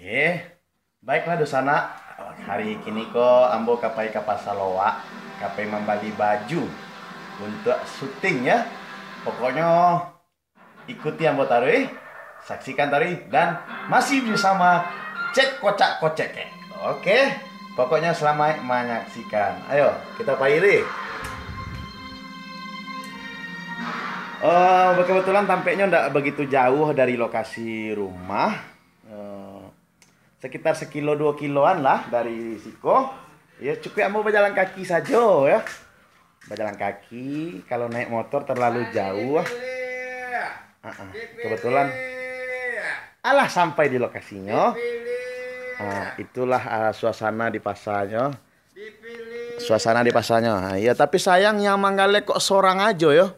Eh, baiklah dosana. Hari ini kok ambo kapai ke salowa, kapai membeli baju untuk syuting ya. Pokoknya ikuti ambo tari saksikan tari dan masih bersama cek kocak kocek. Ya. Oke, pokoknya selamat menyaksikan. Ayo kita pairi. Uh, kebetulan tampaknya tidak begitu jauh dari lokasi rumah. Uh, sekitar sekilo dua kiloan lah dari Siko. Ya cukup ya, mau berjalan kaki saja ya. Berjalan kaki, kalau naik motor terlalu jauh. Uh -uh. Kebetulan alah sampai di lokasinya. Uh, itulah uh, suasana di pasarnya. Suasana di pasarnya. ya tapi sayangnya Manggale kok seorang aja ya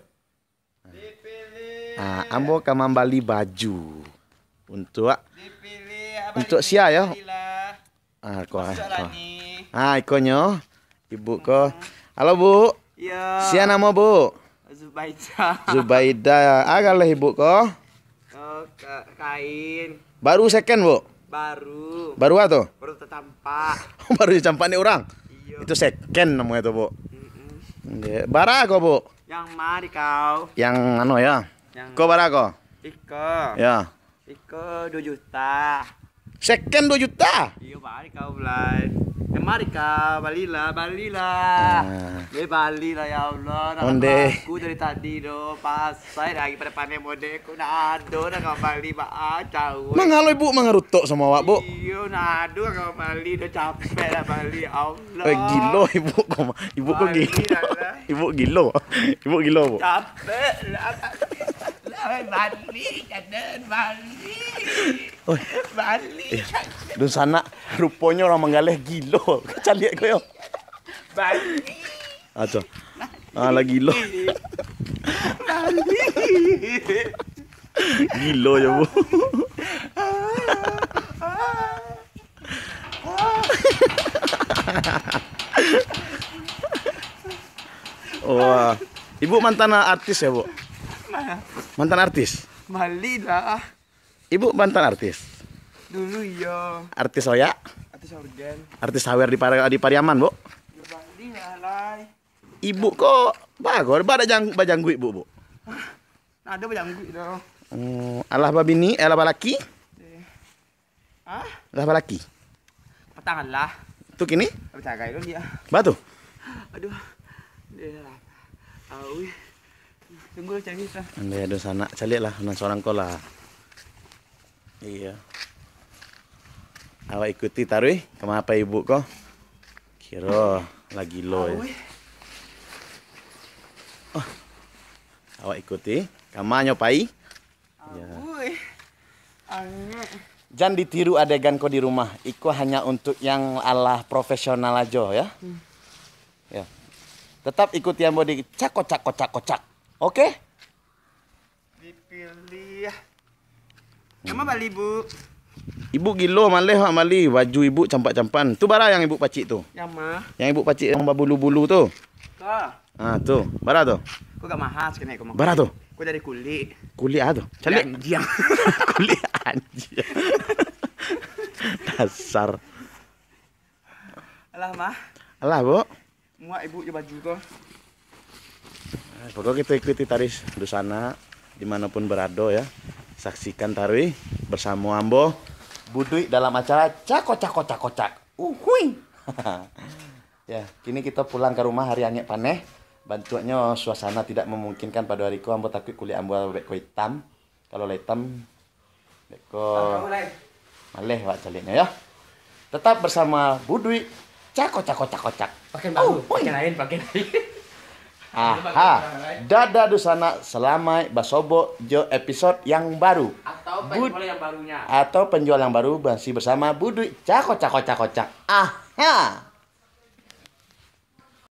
Ah, ambo membeli baju untuk Dipilih, untuk sia ya. Ah, ko. Ah, ah ikonyo. Ibu kau. Halo, Bu. Ya. Sia nama, Bu. Zubaida. Zubaida. agalah ah, ibu kau. Oh, kain. Baru second, Bu. Baru. Baru apa tuh? Baru tercampak. Oh, baru dicampak nih orang. Iyo. Itu second namanya tuh, Bu. Mm -mm. Bara kau Bu. Yang mari kau. Yang ano ya. Yang berapa kau? Iko. Ya. Iko dua juta. Second dua juta. Iya, mari kau belai. Kemari ya, kau, Bali lah. Ah. Bali lah nah. ya Allah. Onde. Aku dari tadi do saya lagi pada panen mode ku nado nak kau bali ba tahu. Mengalo ibu mangarutok semua wak, Bu. Iya, nak nado kau bali do capek lah bali ya Allah. Eh, gilo ibu kau. Ibu kau gilo. Ibu gilo. Ibu gilo, Bu. Capek lah. Bali, kan? Bali. Bali. Eh, di sana rupanya orang menggalih gila. Kacau lihat kau. Bali. Aja. Ah, ah, lah gila. Bali. Gila ya, Bu. Wah. Ibu mantan artis ya, Bu? Mana? Mantan artis. lah Ibu mantan artis. Dulu iya. Artis Oya. Artis Organ. Artis Sawer di, Par di Pariaman, Bu. lah Ibu kok bagor ada jang bajanggu ibu, Bu. Nah, ada bajanggu dah. Oh, alah babini, alah balaki. Eh. Hah? Lah balaki. Patangan lah. Tuh kini? dia. Batu. Aduh. Dia lah. Awi. Tunggu cari lah. Andai ada sana, cari lah, nang seorang kola. Iya. Awak ikuti taruh, apa ibu kau? Kira lagi lo ya. Oh. Awak ikuti, kamu nyopai? Ya. Jangan ditiru adegan kau di rumah. Iku hanya untuk yang ala profesional aja ya. Hmm. Ya. Tetap ikuti yang body cakok cakok cakok cak. Oke? Okay? Dipilih. Nama bali ibu. Ibu gilo malih hak mali baju ibu campak-campan. Tu bara yang ibu pacik tu. Yang mah. Yang ibu pacik yang babulu-bulu tu. Ta. Ah tu, bara tu. Kau gak mahas kena kau. Bara tu. Kau dari kulit. Kulit ah tu. Calik. Anjing. kulit anjing. Dasar. Alah mah. Alah, Bu. Muak ibu je baju kau pokoknya kita ikuti taris sana dimanapun berado ya saksikan tari bersama Ambo Budui dalam acara cako cako cako cak uhui ya kini kita pulang ke rumah hari anget paneh bantuannya suasana tidak memungkinkan pada hariku Ambo takut kulit Ambo beko hitam kalau hitam beko maleh wak jalinya ya tetap bersama Budui cako cako cako cak pakai baru pakai lain pakai lain Aha, dada dusana selamai basobo jo episode yang baru. Atau penjual yang barunya. Atau penjual yang baru masih bersama Budui. Cako cako cako cak. Aha.